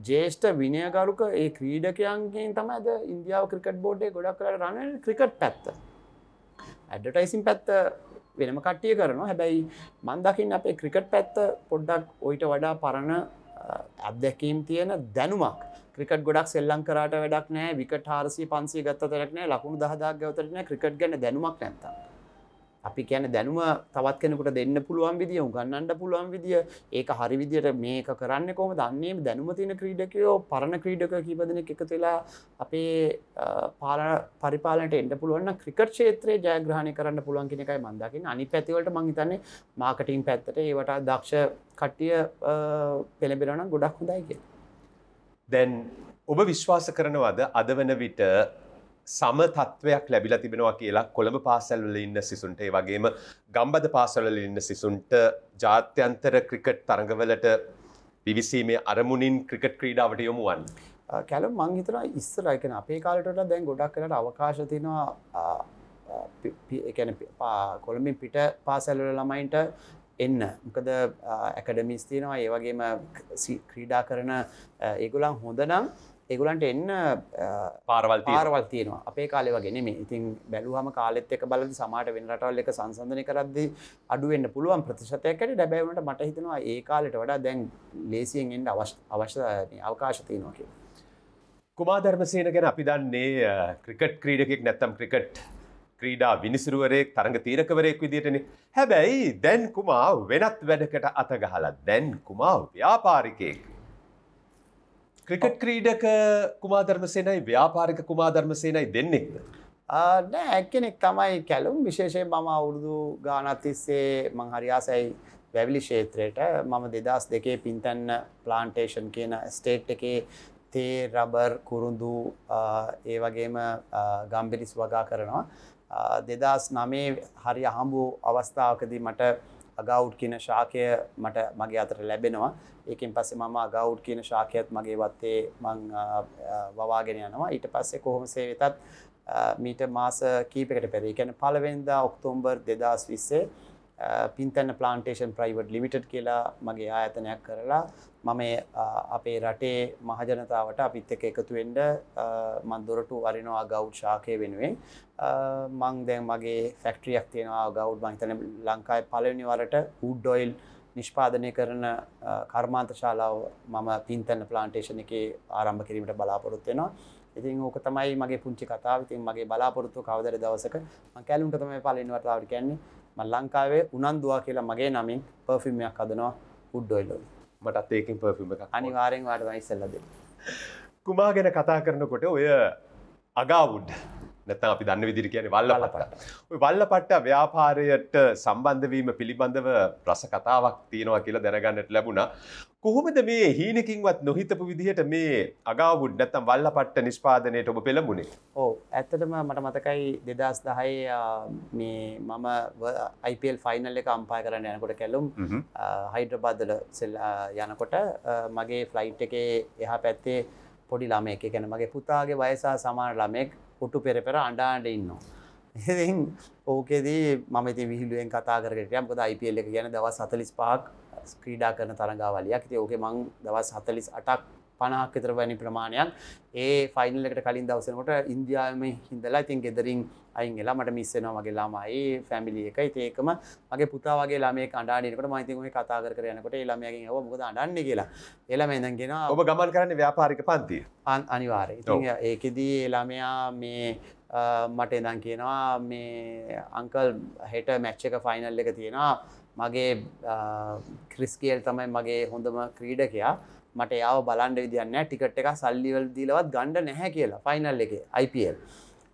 ජේෂ්ඨ විනයගරුක ඒ ක්‍රීඩකයන්ගෙන් තමයි අද ඉන්දියාව ක්‍රිකට් බෝඩ්ඩේ ගොඩක් කර රන්න ක්‍රිකට් පැත්ත ඇඩටයිසින් පැත්ත වෙනම කට්ටිය කරනවා හැබැයි මන්දකින් අපේ ක්‍රිකට් පැත්ත පොඩ්ඩක් ඔයිට වඩා පරණ අත්දැකීම් තියෙන දැනුමක් ක්‍රිකට ගොඩක් සෙල්ලං කරට වැඩක් නෑ විකට හාරසි පන්සේ ගත්ත තරක්නෑ ලකුණු දහදාක් ගවතරන ක්‍රිකට් ගැන දැනුමක් නැත්තක්. අපි කියන දැනුම තවත් කෙනෙකුට දෙන්න පුළුවන් විදිිය උගන්නන්න පුළුවන් විදිිය ඒක හරි විදියට මේක කරන්න කොම දන්නේ දැනුම තින ක්‍රීඩකයෝ පරණ ක්‍රීඩක කීපදන එක තුලා අපේ පාල පරිපාලට එන්ට පුළුවන් ක්‍රිකට ෂේත්‍රය ජයග්‍රහණය කරන්න පුළුවන් කෙනෙකයි මන්දකින්න අනි පැතිවලට මංහිතන්නේ මාකටින් පැත්තට ඒවට දක්ෂ කට්ටිය පෙළබෙනන ගොඩක් හොඳයි කිය. දැන් ඔබ විශ්වාස කරනවාද අද වන විට සම තත්ත්වයක් ලැබිල තිබෙනවා කියලා කොළඹ පාසැල්වල ඉන්න සිසුන්ට වගේම ගම්බද පාසවල ඉන්න සිසුන්ට ජාත්‍යන්තර ක්‍රිකට් තරඟවලට පිවිසීමේ අරමුණින් ක්‍රිකට් ක්‍රීඩාවට යොමුුවන්. කැල මංහිතර ඉස්සරයිකෙන අපේ කාලට දැන් ගොඩක් කරට අවකාශතිනවා එකන කොළඹින් පිට පාසැල්වල ළමයින්ට එන්න මොකද ඇකඩමිස් තියෙනවා ඒවගේම ක්‍රීඩා කරන ඒගුලන් හොඳනම් ඒගුලන්ට එන්න පාරවල් පාරවල් තියෙනවා අපේ කාලෙ වගෙන මේ ඉතින් බැලුහම කාලෙත් එක බලද සමාට වෙන රටවල් එක සංසන්ධනය කරද්දි අඩුවෙන්න්න පුළුවන් ප්‍රතිශතයකට ඩැබැවට මට හිතනවා ඒ කාලෙට වඩා දැන් ලේසියෙන් එන්ට අවශ්‍ය අවකාශ තියෙනවා කියලා. කුමා ධර්මසේන ගැන අපි දන්නේ ක්‍රිකට් ක්‍රීඩකෙක් නැත්තම් ක්‍රිකට් ක්‍රීඩා විනිසුරුවරයෙක් තරඟ තීරකවරයෙක් විදිටන හැබැයි දැන් කුමා වෙනත් වැඩකට අතගහලා දැන් කුමා ව්‍යාපාරිකයෙක් ක්‍රිකට් ක්‍රීඩක කුමාධර්මසේනයි ව්‍යාපාරික කුමාධර්මසේනයි දෙන්නෙක්ද. නෑ ඇක්කෙනෙක් තමයි කැලුම් විශේෂයෙන් මම අවුරුදු ගානත්තිස්සේ මංහරියාසයි වැවිලි ශේත්‍රයට මම දෙදස් දෙකේ පින්තැන්න ප්ලාන්ටේෂන් කියන ස්ටේට් එකේ තේ රබර් කුරුඳු ah, ඒ වගේම ah, ගම්බිරිස් වගා කරනවා. Ah, දෙදස් නමේ හරි අහඹු අවස්ථාවකදී මට අගෞට් කියන ශාකය මට මගේ අතට ලැබෙනවා ඒකින් පස්සේ මම අගෞට් කියන ශාකයත් මගේ වත්තේ මං වවාගෙන යනවා ඊට පස්සේ කොහොම සේ වෙතත් මීට මාස කීපයකට පෙර ඒ කියන්නේ පළවෙනිදා October 2020 Pintenna plantation private limited කියලා මගේ ආයතනයක් කරලා මම uh, අපේ රටේ මහජනතාවට අපිත් එක එකතුවෙන්ඩ uh, මන්දොරටු අරිනවා ගෞ් ශාකය වෙනුවෙන් uh, මං දැන් මගේ ෆැක්ට්‍රියක් තියෙනවා ගෞ් මහිතන ලංකායි පලනිවරට උඩ්ඩොයිල් නිෂ්පාදනය කරන කර්මාන්ත ශාලාව මම පින්තැන්න ප්ලාන්ටේෂණ එක ආරම්භ කිරීමට බලාපොරොත්වෙනවා ඉතින් ඕක තමයි මගේ පුංචි කතාව ඉතින් මගේ බලාපොරොත්තු කවදර දවසක මං කැලුන්ට තමයි පලනිවටාවට කියන්නේ මම ලංකාවේ උනන්දුවා කියලා මගේ නමින් පර්ෆියුම් එකක් හදනවා wood oil වලින්. මටත් ඒකෙන් පර්ෆියුම් එකක් අනිවාර්යෙන් වාට මම ඉස්සෙල්ලා දෙන්න. කුමා ගැන කතා කරනකොට ඔය අගාවුඩ් නැතන් අපි දන්න විදිරි කියන වල්ල පට වල්ල පට්ට ව්‍යාපාරයට සම්බන්ධවීම පිළිබඳව ප්‍රස කතාවක් තියෙනවා කියලා දැනගන්නට ලැබුණා කොහොමද මේ හීනකින්වත් නොහිතපු විදිහට මේ අගවුඩ් නැත්තම් වල්ලපට්ට නිෂ්පාදනයට ඔබ පෙළඹුණේ ඕ ඇත්තටම මට මතකයි දෙදස් දහය මේ මම IPල් ෆයිනල් එක අම්පා කරන්න යනකොට කැලුම් හයිඩ්‍රබාදල සෙල් යනකොට මගේ ෆ්ලයිට් එකේ එහා පැත්තේ පොඩි ළමයක ගැන මගේ පුතාගේ වයසා සමාන ළමෙක් උටු පෙරපෙර අඩාන්ඩ ඉන්නවා. එ ඕකෙදී මම ති විහිලුවෙන් කතාකරට යම් කොද IPල් එක ගැන දවස් සතලිස් පාක් ස්ක්‍රීඩා කරන තරඟාවලයක් ති ඕක මං දවස් හතලිස් අටක් පණහක් විතර වැනි ප්‍රමාණයක් ඒ ෆයිනල්ලකට කලින් දවසනකොට ඉන්දයාම හිදලා ඉතින් ගෙදරින් අයින් වෙලා මට මිස්සෙනවා මගේ ළමයි ෆැමිලි එක ඒකම මගේ පුතා වගේ ළමේ අඩානකට මයිතින් ඔය කතා කර යනකොට ළමයගෙන් ඔව මොකද අඩන්න කියලා එළම ඉඳගෙන ඔබ ගමන් කරන්න ව්‍යාපාරික පන්ති අනිවාර ඒකෙදී ළමයා මේ මට එදන් කියනවා මේ අංකල් හෙට මැච්චක ෆයිනල් එක තියෙනවා මගේ ක්‍රිස්කේල් තමයි මගේ හොඳම ක්‍රීඩකයා මට යාව බලන්ඩ විදින්න ටිකට් එක සල්ලිවල් දීලවත් ගණ්ඩ නැහැ කියලා ෆයිනල් එක IPL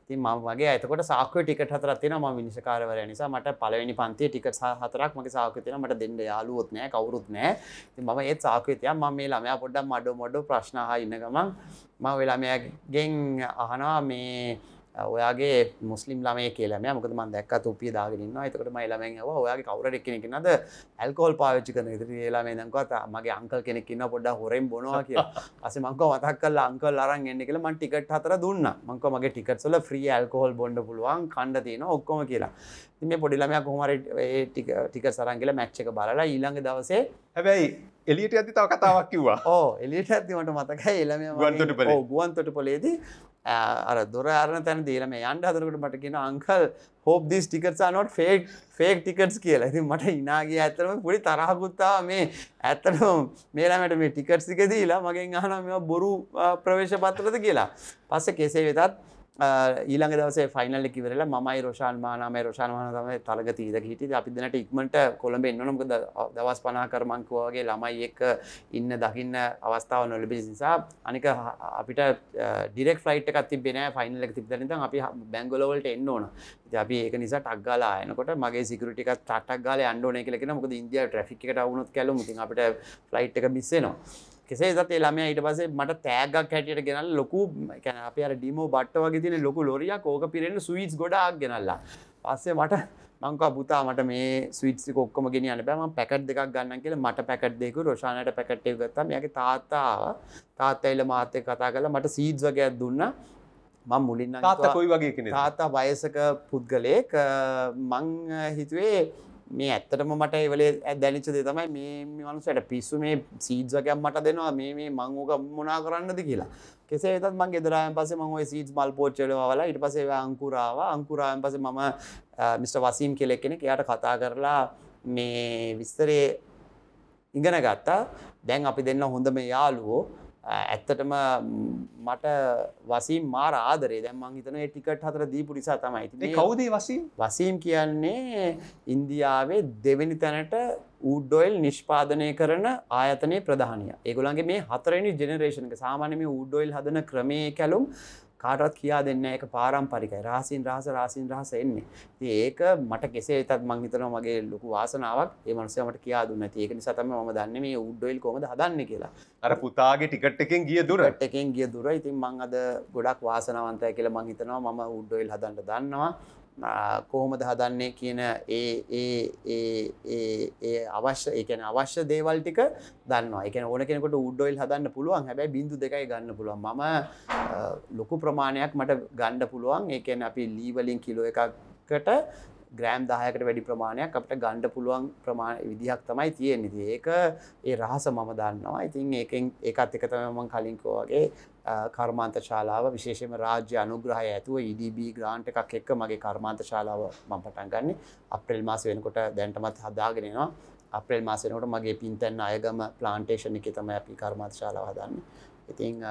ති ම වගේ ඇතකොට සාක්කව ටිකට හතරත්තින ම විනිශකාරවර නිසා මට පලවෙනි පන්තිය ටිකට හතරක් මගේ සාකතින මට දෙන්න යාලුවොත් නෑ කවරුත් නෑ ති ම ඒත් සාකවිතය ම මේ ළමයා පොඩ්ඩක් මඩ මොඩ ප්‍රශ්නහ ඉන්න ගමන් ම වෙලාමයගෙන් අහනවා මේ ඔයාගේ මුස්ලිම් ළමේ කියලම මොකද මන් දැක් තුපිය දාගෙනන්න එතකට මයිලමෙන් ඔයාගේ කවර එකනෙක් නද ඇල්කෝල් පාවිච්චි කන ඉදිරි ලාමේ දකත් මගේ අංකල් කෙනෙක් ඉන්න පොඩ හොරෙන් බොනවා කිය අස මංක වතක් කල් අංකල් අරන් එන්න කියල මන් ටිකට හතර දුන්න මංක මගේ ටිකට සොල ්‍රී ඇල්කෝල් බොඩ පුළුවන් කණ්ඩ තියෙන ඔක්කොම කියලා මේ පොඩිලමයක් කොහමර ටික සරංගල මැච්චක බලලා ඊළඟ දවසේ හැබැයි එලියට ඇති තව කතාවක් කිවවා ඕ එලියට ඇතිමට මතකයි එළම ගුවන්තොට පොලේදී අර දොර අරන තැන දීලම යන්ඩ හදරකට මට කියෙන uncle hope this tickets not fake fake tickets කියලා ඇති මට ඉනාගේ ඇතරම පොඩි තරහකුත්තා මේ ඇත්තටම් මේලාමට මේ ටිකට්සික දීලා මගෙන් අහනම බොරු ප්‍රවේශ පත්තරද කියලා පස්ස කෙසේ වෙතත් ඊළඟ දවසේ ෆයිනල් එක ඉවරලා මමයි රොෂාන් මානාමයි රොෂාන් මානා තමයි තරගති ඉඳ හිටියේ අපි දෙන්නට ඉක්මනට කොළඹ එන්න ඕන මොකද දවස් 50ක මං කිව්වා වගේ ළමයි එක්ක ඉන්න දකින්න අවස්ථාව නොලැබෙන නිසා අනික අපිට ඩිරෙක්ට් ෆ්ලයිට් එකක් තිබ්බේ නෑ ෆයිනල් එක තිබ්බ දැන් අපි බැංගලෝර වලට එන්න ඕන ඉතින් අපි ඒක නිසා ටක් ගාලා එනකොට මගේ සිකියුරිටි එකත් ටටක් ගාලා යන්න ඕනේ කියලා කියනවා මොකද ඉන්දියාවේ ට්‍රැෆික් එකට වුණොත් කැලුම් ඉතින් අපිට ෆ්ලයිට් එක මිස් වෙනවා කෙසේ සත් ළමය ඊට පසේ මට තෑගක් හැටියට ගෙනල් ලොකු කැන අප අර ඩිමෝ බට්ට වගේ තින ලොකු ලොරියක් ඕක පිරෙන සුවිස් ගොඩක් ගෙනල්ලා පස්සේ මට මංකා පුතා මට මේ ස්විට්සි කොක්කම ගෙන යන බෑම පැකට් දෙකක් ගන්න කියල මට පැකට් දෙකු රෝෂාණයට පැකට්ටය ගත්තම යගේ තාත්තාව තාත්තයිල මාතය කතා කළ මට සීද් වගේයක් දුන්න මං මුලින් තාත්ත කොයි වගේ තාත්තා වයසක පුද්ගලයෙක් මං හිතුවේ මේ ඇත්තටම මට එවලේ දැනිච්ච දේ තමයි මේ මනුස්සයට පිස්සු මේ සීඩ්ස් වගේ මට දෙනවා මේ මේ මං ඕක මොනා කරන්නද කියලා. කෙසේ වෙතත් මං ගෙදර ආවන් පස්සේ මම ওই සීඩ්ස් මල් පෝච්චිවල වවලා ඊට පස්සේ ඒවා අංකුර ආවා. අංකුර ආවන් පස්සේ මම මිස්ටර් වසීම් කියලා කෙනෙක් එයාට කතා කරලා මේ විස්තරේ ඉගෙන ගත්තා. දැන් අපි දෙන්න හොඳම යාළුවෝ. ඇත්තටම මට වසී මාර ආදරේ දැම් මංහිතන ටිකට හතර දීපු නිසා තමයි කවදේ වසී වසීම් කියන්නේ ඉන්දියාවේ දෙවැනි තැනට ඌඩ්ඩොයිල් නිෂ්පාදනය කරන ආයතනය ප්‍රධානය ඒගොලන්ගේ මේ හතරනි ජෙනරේෂනක සාමානම ඌඩ්ඩොයිල් හදන ක්‍රමය කැලුම් කාටවත් කියා දෙන්න ඒක පාරම්පරිකයි රහසින් රහස රහසින් රහස එන්නේ. ඉතින් ඒක මට කෙසේ වෙතත් මං හිතනවා මගේ ලොකු වාසනාවක් ඒ මනුස්සයා මට කියා දුන්න ඇති. ඒක නිසා තමයි මම දන්නේ මේ උඩ් ඔයිල් කොහමද හදන්නේ කියලා. අර පුතාගේ ටිකට් එකෙන් ගිය දුර. ටිකට් එකෙන් ගිය දුර. ඉතින් මං අද ගොඩක් වාසනාවන්තයි කියලා මං හිතනවා මම උඩ් ඔයිල් හදන්න දන්නවා. කොහොමද හදන්නේ කියන ඒ අවශ්‍ය එකන අවශ්‍ය දේවල් ටික දන්නවා එක ඕන කෙනෙකට උඩ්ඩොයිල් හදන්න පුළුවන් හැබැයි බිඳු දෙකයි ගන්න පුළුවන් මම ලොකු ප්‍රමාණයක් මට ගණ්ඩ පුළුවන් ඒකැන අපි ලීවලින් කිලෝ එකකට ග්‍රෑම් දායකට වැඩි ප්‍රමාණයක් අපට ගණ්ඩ පුළුවන් ප්‍රමාණ විදිහක් තමයි තියෙන්නේ ති ඒක ඒ රහස මම දන්නවා ඉතින් ඒකෙන් ඒකත් එක තමමන් කලින්කෝගේ කර්මාන්ත ශාලාව විශේෂම රාජ්‍ය අනුග්‍රහය ඇතුව ඉඩB e ග්‍රාන්ට් එකක් එක්ක මගේ කර්මාන්ත ශාලාව මම පටන් ගන්න අප්‍රෙල් මාස වෙනකොට දැන්ටමත් හදාගෙනවා අප්‍රෙල් මාස වෙනකොට මගේ පින්තැන් අයගම ප්ලාන්ටේෂණ එක තමයි අපි කර්මාන්ත ශාලාව හදන්න ඉතිං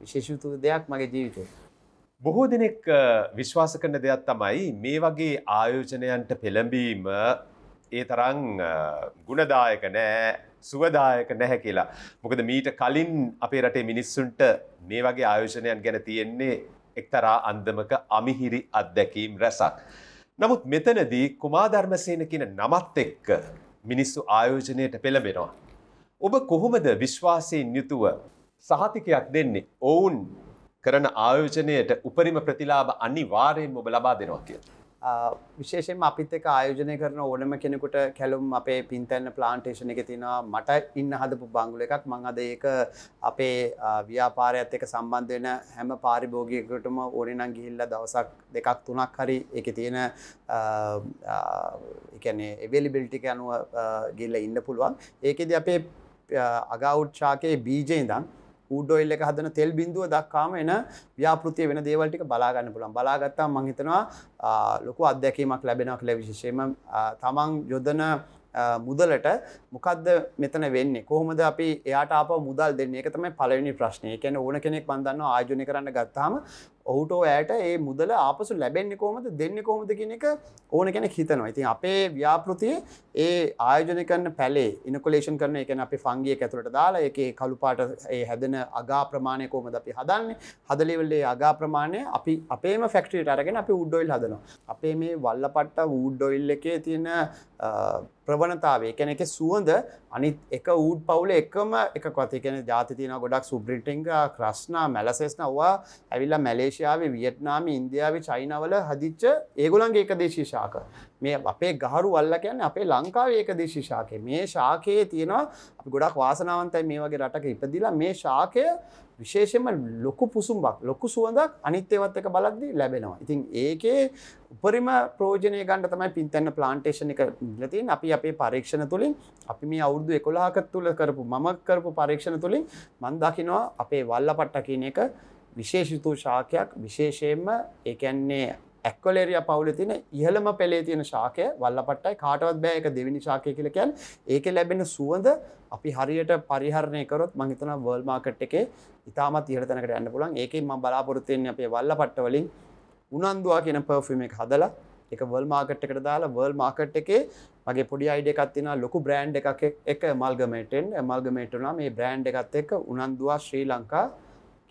විශේෂුතු දෙයක් මගේ ජීවිතය බොහෝ දෙනෙක් විශ්වාස කරන දෙයක් තමයි මේ වගේ ආයෝජනයන්ට පෙළඹීම ඒ තරං ගුණදායක නෑ සුවදායක නැහැ කියලා. මොකද මීට කලින් අපේ රටේ මිනිස්සුන්ට මේ වගේ ආයෝජනයන් ගැන තියෙන්නේ එක්තරා අන්දමක අමිහිරි අත්දැකීම් රැසක්. නමුත් මෙතනදී කුමාධර්මසේන කියන නමත් එක්ක මිනිස්සු ආයෝජනයට පෙළඹෙනවා. ඔබ කොහොමද විශ්වාසයෙන් යුතුව සහතිකයක් දෙන්නේ ඔවුන් කරන ආයෝජනයට උපරිම ප්‍රතිලාබ අනිවාර්යෙන් ඔබ ලබා දෙනවා කියලා. විශේෂෙන් අපිත් එක ආයෝජනය කරන ඕනම කෙනෙකුට කැලුම් අපේ පින්තැන්න ප්ලාන්ටේෂන එක තිනවා මට ඉන්න හදපු බංගුල එකක් මං අද ඒක අපේ ව්‍යාපාරයත් එක සම්බන්ධ වෙන හැම පාරිභෝගිකයකටම ඕනේ නම් ගිහිල්ලා දවසක් දෙකක් තුනක් හරි ඒකේ තියෙන ඒ කියන්නේ availability එක අනුව ගිහිල්ලා ඉන්න පුළුවන් ඒකෙදි අපේ අගවුට් ශාකයේ බීජේ ඉඳන් ඌඩෝයිල් එක හදන තෙල් බිඳුව දක්කාම එන ව්‍යාපෘතිය වෙන දේවල්ටික බලාගන්න පුළන් බලාගත්තා මංහිතනවා ලොකු අධ්‍යැකීමක් ලැබෙනක් ලැවිශේෂම තමන් යොදන මුදලට මොකක්ද මෙතන වෙන්නේ කොහොමද අපි එයාට අප මුදල් දෙන්නේ එක තමයි පලවෙනි ප්‍රශ්නය කැන ඕන කෙනෙක් බඳන්න ආයෝජනය කරන්න ගත්තාම ඔහුට ඇයට ඒ මුදල ආපසු ලැබෙන්නේ කොමද දෙන්න කොමද කියන එක ඕන කෙනෙ හිතනවා ඉතින් අපේ ව්‍යාපෘතිය ඒ ආයෝජන කරන පැලේ ඉනකොලේෂන් කරන එකන අපි ෆංගිය ඇතුළට දාලා එක කළුපාට ඒ හැදෙන අගා ප්‍රමාණය කොමද අපි හදන්නේ හදලිවල්ලේ අගා ප්‍රමාණය අපි අපේම ෆෙක්ට්‍රීට අරගෙන අපි උඩ්ඩොයිල් හදනවා අපේ මේ වල්ලපට්ට වූඩ්ඩොයිල් එකේ තියෙන ප්‍රවණතාවේ කැනෙ සුවඳ අනිත් එක ඌඩ් පවුල එකම එක කොතිකෙන ජාතිතින ගොඩක් සුබ්‍රිටිංග ක්‍රශ්නා මැලසෙස්නවා ඇවිල්ලා මැලේෂයාව වියට්නාම ඉන්දියාව චයිනවල හදිච්ච ඒගොලන්ගේ එක දේශීශාක මේ අපේ ගහරු වල්ල කියන්නේ අපේ ලංකාවේ ඒකදේශී ශාකය. මේ ශාකයේ තියෙනවා අපි ගොඩක් වාසනාවන්තයි මේ වගේ රටක ඉපදිලා මේ ශාකය විශේෂයෙන්ම ලොකු පුසුම්බක් ලොකු සුවඳක් අනිත් ඒවත් එක බලද්දී ලැබෙනවා. ඉතින් ඒකේ උපරිම ප්‍රයෝජනය ගන්න තමයි පින්තන්න ප්ලාන්ටේෂන් එක දීලා තියෙන්නේ. අපි අපේ පරීක්ෂණ තුලින් අපි මේ අවුරුදු 11ක තුල කරපු මම කරපු පරීක්ෂණ තුලින් මම දකිනවා අපේ වල්ලපට්ට කියන එක විශේෂිත ශාකයක් විශේෂයෙන්ම ඒ කියන්නේ ඇක්වලේරිය පවුල තින ඉහළම පෙළේ තියෙන ශාකය වල්ලපට්ටයි කාටවත් බෑ එක දෙවිනි ශාකය කියලකැන් ඒක ලැබෙන සුවඳ අපි හරියට පරිහරණය කරොත් මහිතන වර්ල් මාකට් එකේ ඉතාමත් ඉහතනකට ඇන්න පුලන් ඒක ම බලාපොරත්තයෙන් අපේ වල්ලපට්ට වලින් උනන්දවා කියන පර්ෆිම එක හදලා එක වල් මාකට් එකට දාලා වර්ල් මාකට් එකේ මගේ පොඩි අයිඩ එකත්තින ලොකු බ්‍රන්් එකක් එක මල්ගමේටෙන් මල්ගමේටුනා මේ බ්‍රන්් එකත් එක් උනන්දවා ශ්‍රී ලංකා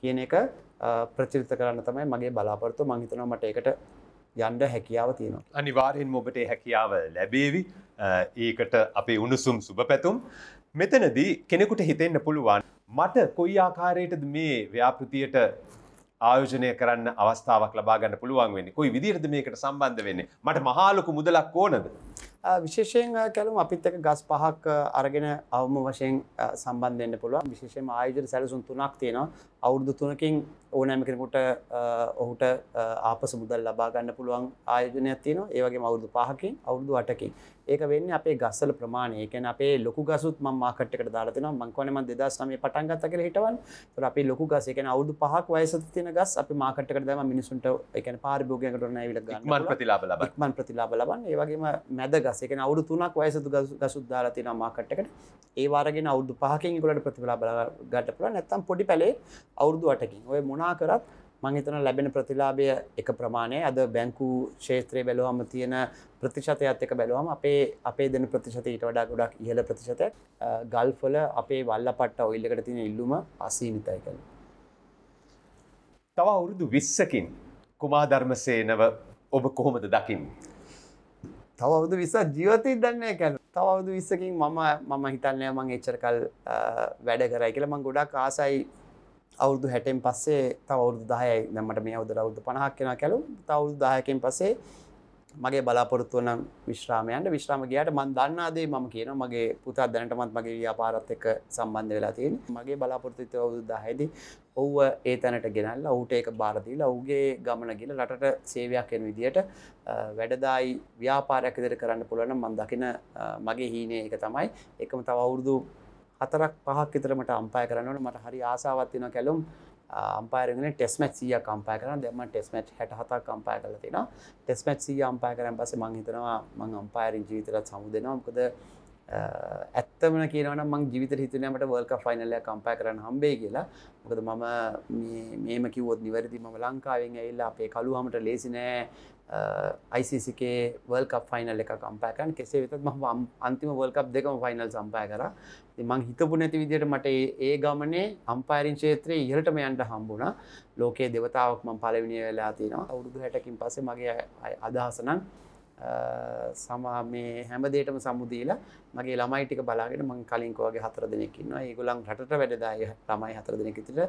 කියන එක ප්‍රචරිත කරන්න තමයි මගේ බලාපොරතු මංහිතනවා මට එකට යන්ඩ හැකියාව තියෙනවා. අනිවාරයෙන් ඔබට හැකියාව ලැබේවි ඒකට අපේ උණුසුම් සුභ පැතුම්. මෙතනදී කෙනෙකුට හිතෙන්න්න පුළුවන් මට කොයි ආකාරයටද මේ ව්‍යාපෘතියට ආයෝජනය කරන්න අවස්ථාවක් ලබා ගන්න පුළුවන් වෙන්නේ කොයි විදිරද මේකට සම්බන්ධ වෙන්නේ මට මහාලොකු මුදලක් ඕනද. විශේෂයෙන් කැලුම් අපිත් එක ගස් පහක් අරගෙන අවම වශයෙන් සම්බන්ධෙන්න්න පුළුවන් විශේෂම ආයෝජන සැලසුන් තුනක් තියෙනවා අවුරුදු තුනකින් ඕනෑම කෙනෙකුට ඔහුට ආපස මුදල් ලබා ගන්න පුළුවන් ආයෝජනයක් තියෙනවා ඒ වගේම අවුරුදු 5කින් අවුරුදු 8කින් ඒක වෙන්නේ අපේ ගස්වල ප්‍රමාණය ඒ කියන්නේ අපේ ලොකු ගසුත් මම මාකට් එකට දාලා තිනවා මං කියන්නේ මම 2009 පටන් ගත්තා කියලා හිටවන්නේ ඒතකොට අපි ලොකු ගස් ඒ කියන්නේ අවුරුදු 5ක් වයසට තියෙන ගස් අපි මාකට් එකට දාලා මිනිසුන්ට ඒ කියන්නේ පාරිභෝගිකයකට නැවිලා ගන්න ඉක්මන් ප්‍රතිලාභ ලබන ඉක්මන් ප්‍රතිලාභ ලබන ඒ වගේම මැද ගස් ඒ කියන්නේ අවුරුදු 3ක් වයසට ගසුත් දාලා තිනවා මාකට් එකට ඒ වරගෙන අවුරුදු 5කින් ඒගොල්ලන්ට ප්‍රතිලාභ ලබා ගන්න පුළුවන් නැත්නම් පොඩි පැලේ අවුරදු අටකින් ඔය මොනා කරත් මංහිතන ලැබෙන ප්‍රතිලාභය එක ප්‍රමාණය අද බැංකු ශේත්‍රය බැලුවම තියෙන ප්‍රතිශතයත් එක බැලුවම අපේ අපේ දෙන ප්‍රතිශතයට වඩා ගොඩක් ඉහල ප්‍රතිශතය ගල්ෆොල අපේ වල්ල පට්ට ඔයිල්ලකට තියෙන ඉල්ලුම අසීවිතයි කළ තව අවුරුදු විස්සකින් කුමාධර්මසේනව ඔබ කොහොමද දකිින්. තවුදු විස ජීවතය දන්නේ කැන තවුදු විස්සකින් මම මම හිතන්නය මං එච්චර කල් වැඩ කරයි කියලා මං ගොඩක් ආසයි අවුදු හැටෙන් පස්සේ තවුදු දායයි නම්මට මේ අවුදල අවුදු පනහක් කෙන කැලු තවුදු දායකෙන් පස්සේ මගේ බලාපොරොත්තුව නම් විශ්‍රාමයන්ට විශ්‍රාම ගියට මන් දන්නාදේ මම කියන මගේ පුතා දැනටමත් මගේ ව්‍යාපාරත් එක්ක සම්බන්ධ වෙලා තියෙන මගේ බලාපොරොත්තුව අවුරුදු 10දී ඔව්ව ඒ තැනට ගෙනල්ලා ඔහුට ඒක බාර දීලා ඔහුගේ ගමන ගිහලා රටට සේවයක් වෙන විදියට වැඩදායි ව්‍යාපාරයක් ඉදිරියට කරන්න පුළුවන් නම් මම දකින මගේ හීනේ ඒක තමයි ඒකම තව අවුරුදු හතරක් පහක් විතරමට අම්පාය කරනවට මට හරි ආසාවත් තියෙන කැලුම් අම්පාරගෙන ටෙස්මැච් සිය කම්පාය කරන දෙම ටෙස්මැච් හැට හතා කම්පාය කල තින ටෙස්මැච් සිය අම්පාය කරන පස මං හිතනවා මං අම්පායරින් ජීවිතරත් සමුදෙනවා මොකද ඇත්තම කියනවන මං ජීවිත හිතනීමට වර්ක ෆයිනල්ලය කම්පය කරන්න හම්බේ කියලා මොකද මම මේම කිවොත් නිවැරදි ම ලංකාවෙන් ඇල්ලා අපේ කළුහමට ලේසිනෑ යිCCකේ වල්ක් ෆයිනල් එක කම්පෑකන් කෙසේ වෙතත් ම අන්තිම වල්කප් දෙකම ෆයිනල් සම්පය කර මං හිතපු නැති විදියට මට ඒ ගමනේ අම්පයිරින් ශේත්‍රයේ ඉහලටම යන්ට හම්බුණ ලෝකයේ දෙවතාවක් ම පලවිනිිය වෙලා තිනවා අවුරුදු හැටකින් පසේ මගේ අදහසනන් සමා මේ හැම දෙයකම සමු දීලා මගේ ළමයි ටික බලාගෙන මම කලින් කෝගේ හතර දෙනෙක් ඉන්නවා. ඒගොල්ලන් රටට වැඩදායි ළමයි හතර දෙනෙක් විතර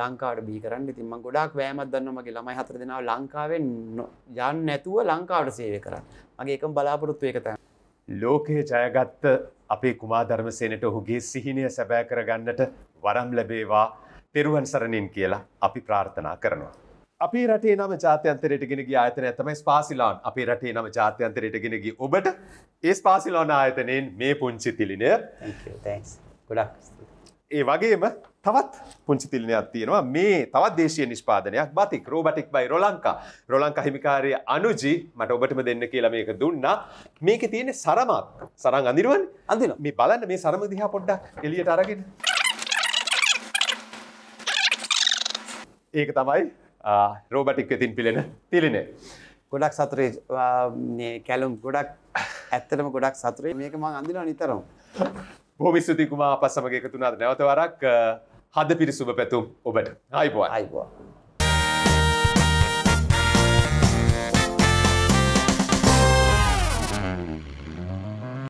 ලංකාවට බිහි කරන්න. ඉතින් මම ගොඩාක් වෑයමක් දන්නවා මගේ ළමයි හතර දෙනාව ලංකාවෙන් යන්නේ නැතුව ලංකාවට සේවය කරන්න. මගේ එකම බලාපොරොත්තු ඒක තමයි. ලෝකයේ ජයගත්ත අපේ කුමා ධර්මසේනට ඔහුගේ සිහිනය සැබෑ කරගන්නට වරම් ලැබේවා පෙරුවන් සරණින් කියලා අපි ප්‍රාර්ථනා කරනවා. අපේ රටේ නම ජාත්‍යන්තරයට ගෙනගිය ආයතනය තමයි ස්පාසිලාන් අපේ රටේ නම ජාත්‍යන්තරයට ගෙනගිය ඔබට ඒ ස්පාසිලෝන ආයතනයෙන් මේ පුංචි තිලිනය ගොඩක් ඒ වගේම තවත් පුංචිතිලනයක් තියෙනවා මේ තවත් දේශය නිෂ්පාදනයක් බතික් රෝබටික් බයි රොලංකා රොලංකා හිමිකාරය අනුජී මට ඔබටම දෙන්න කියලා මේක දුන්නා මේක තියෙන සරමත් සරං අඳිරුවන් අඳින මේ බලන්න මේ සරම දිහා පොඩ්ඩක් එලියට අරගෙන ඒක තමයි රෝබටික් වෙතින් පිළෙන තිලිනේ. ගොඩක් සතුරේ කැලුම් ගොඩක් ඇත්තටම ගොඩක් සතුරේ මේක මං අඳිනවා නිතරම. බොහොම ස්තුතියි කුමා අපස් සමග එකතු වුණාද නැවත වරක් හද පිරිසුබ පැතුම් ඔබට. ආයිබෝයි. ආයිබෝයි.